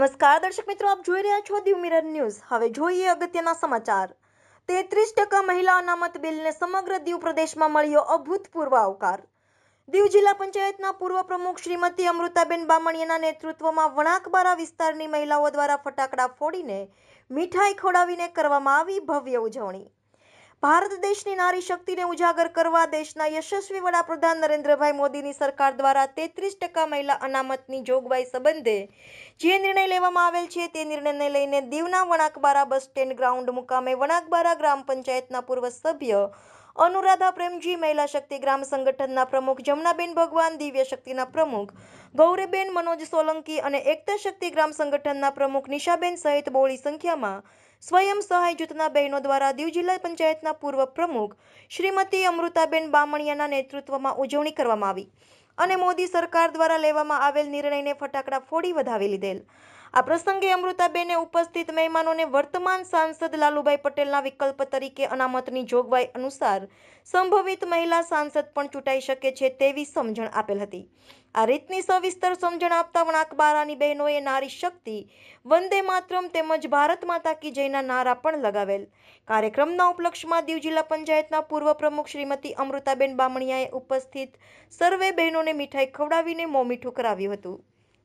નમસ્કાર દર્શક મિત્રો આપ જોઈ રહ્યા છો દીવ મિરર ન્યૂઝ હવે જોઈએ અગત્યના સમાચાર તેત્રીસ ટકા મહિલા અનામત બિલને સમગ્ર દીવ પ્રદેશમાં મળ્યો અભૂતપૂર્વ આવકાર દીવ જિલ્લા પંચાયતના પૂર્વ પ્રમુખ શ્રીમતી અમૃતાબેન બામણીયાના નેતૃત્વમાં વણાકબારા વિસ્તારની મહિલાઓ દ્વારા ફટાકડા ફોડીને મીઠાઈ ખોડાવીને કરવામાં આવી ભવ્ય ઉજવણી ભારત દેશની નારી શક્તિને ઉજાગર કરવા દેશના યશસ્વી વડાપ્રધાન નરેન્દ્રભાઈ મોદીની સરકાર દ્વારા તેત્રીસ ટકા મહિલા અનામતની જોગવાઈ સંબંધે જે નિર્ણય લેવામાં આવેલ છે તે નિર્ણયને લઈને દીવના વણાકબારા બસ સ્ટેન્ડ ગ્રાઉન્ડ મુકામે વણાકબારા ગ્રામ પંચાયતના પૂર્વ સભ્ય અનુરાધા પ્રેમજી મહિલા શક્તિ ગ્રામ સંગઠનના પ્રમુખ જમનાબેન ભગવાન દિવ્ય શક્તિના પ્રમુખ ગૌરીબેન મનોજ સોલંકી અને એકતા શક્તિ ગ્રામ સંગઠનના પ્રમુખ નિશાબેન સહિત બોળી સંખ્યામાં સ્વયં સહાય જૂથના બહેનો દ્વારા દીવ જિલ્લા પંચાયતના પૂર્વ પ્રમુખ શ્રીમતી અમૃતાબેન બામણિયાના નેતૃત્વમાં ઉજવણી કરવામાં આવી અને મોદી સરકાર દ્વારા લેવામાં આવેલ નિર્ણયને ફટાકડા ફોડી વધાવી લીધેલ આ પ્રસંગે અમૃતાબેને ઉપસ્થિત મહેમાનોને વર્તમાન સાંસદ લાલુભાઈ પટેલના વિકલ્પ તરીકે અનામતની જોગવાઈ અનુસાર સંભવિત મહિલા સાંસદ પણ ચૂંટાઈ શકે છે તેવી સમજણ આપેલ હતી આ રીતની સવિસ્તર સમજણ આપતા વણાક બારાની બહેનોએ નારી શક્તિ વંદે માતરમ તેમજ ભારત માતા કી જયના નારા પણ લગાવેલ કાર્યક્રમના ઉપલક્ષમાં દીવ જિલ્લા પંચાયતના પૂર્વ પ્રમુખ શ્રીમતી અમૃતાબેન બામણિયાએ ઉપસ્થિત સર્વે બહેનોને મીઠાઈ ખવડાવીને મોં મીઠું કરાવ્યું હતું